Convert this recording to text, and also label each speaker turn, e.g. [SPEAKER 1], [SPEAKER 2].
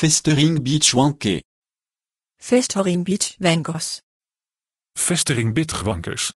[SPEAKER 1] Festering Beach Wankes.
[SPEAKER 2] Festering Beach Wankes.
[SPEAKER 1] Festering Beach Wankes.